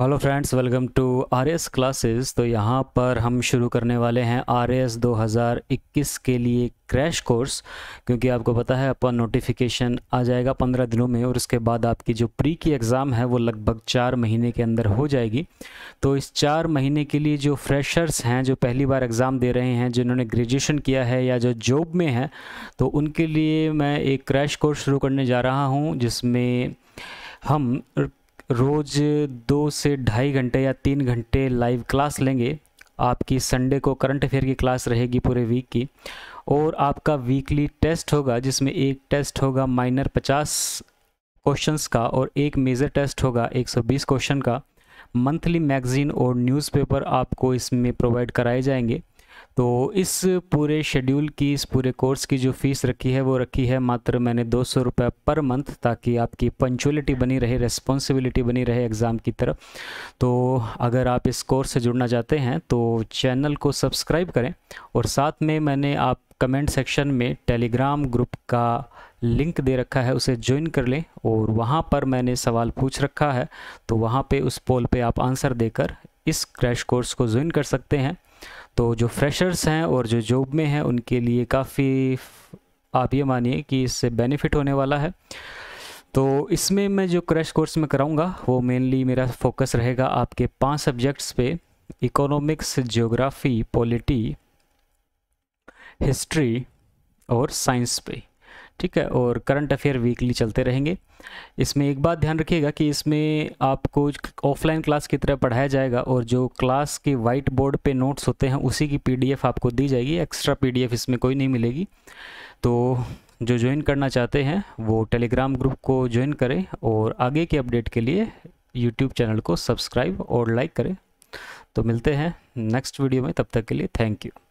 hello friends welcome to R S classes तो यहाँ पर हम शुरू करने वाले हैं आर एस दो हज़ार इक्कीस के लिए क्रैश कोर्स क्योंकि आपको पता है अपन नोटिफिकेशन आ जाएगा पंद्रह दिनों में और उसके बाद आपकी जो प्री की एग्ज़ाम है वो लगभग चार महीने के अंदर हो जाएगी तो इस चार महीने के लिए जो फ्रेशर्स हैं जो पहली बार एग्ज़ाम दे रहे हैं जिन्होंने ग्रेजुएशन किया है या जो जॉब में है तो उनके लिए मैं एक क्रैश कोर्स शुरू करने जा रहा हूँ जिसमें हम रोज़ दो से ढाई घंटे या तीन घंटे लाइव क्लास लेंगे आपकी संडे को करंट अफेयर की क्लास रहेगी पूरे वीक की और आपका वीकली टेस्ट होगा जिसमें एक टेस्ट होगा माइनर पचास क्वेश्चंस का और एक मेजर टेस्ट होगा 120 क्वेश्चन का मंथली मैगज़ीन और न्यूज़पेपर आपको इसमें प्रोवाइड कराए जाएंगे तो इस पूरे शेड्यूल की इस पूरे कोर्स की जो फ़ीस रखी है वो रखी है मात्र मैंने दो सौ रुपये पर मंथ ताकि आपकी पंचुअलिटी बनी रहे रेस्पॉन्सिबिलिटी बनी रहे एग्ज़ाम की तरफ तो अगर आप इस कोर्स से जुड़ना चाहते हैं तो चैनल को सब्सक्राइब करें और साथ में मैंने आप कमेंट सेक्शन में टेलीग्राम ग्रुप का लिंक दे रखा है उसे ज्वाइन कर लें और वहाँ पर मैंने सवाल पूछ रखा है तो वहाँ पे उस पोल पे आप आंसर देकर इस क्रैश कोर्स को ज्वाइन कर सकते हैं तो जो फ्रेशर्स हैं और जो जॉब में हैं उनके लिए काफ़ी आप ये मानिए कि इससे बेनिफिट होने वाला है तो इसमें मैं जो क्रैश कोर्स में कराऊंगा वो मेनली मेरा फोकस रहेगा आपके पांच सब्जेक्ट्स पे इकोनॉमिक्स ज्योग्राफी पॉलिटी हिस्ट्री और साइंस पे ठीक है और करंट अफेयर वीकली चलते रहेंगे इसमें एक बात ध्यान रखिएगा कि इसमें आपको ऑफलाइन क्लास की तरह पढ़ाया जाएगा और जो क्लास के वाइट बोर्ड पे नोट्स होते हैं उसी की पीडीएफ आपको दी जाएगी एक्स्ट्रा पीडीएफ इसमें कोई नहीं मिलेगी तो जो ज्वाइन करना चाहते हैं वो टेलीग्राम ग्रुप को ज्वाइन करें और आगे के अपडेट के लिए यूट्यूब चैनल को सब्सक्राइब और लाइक करें तो मिलते हैं नेक्स्ट वीडियो में तब तक के लिए थैंक यू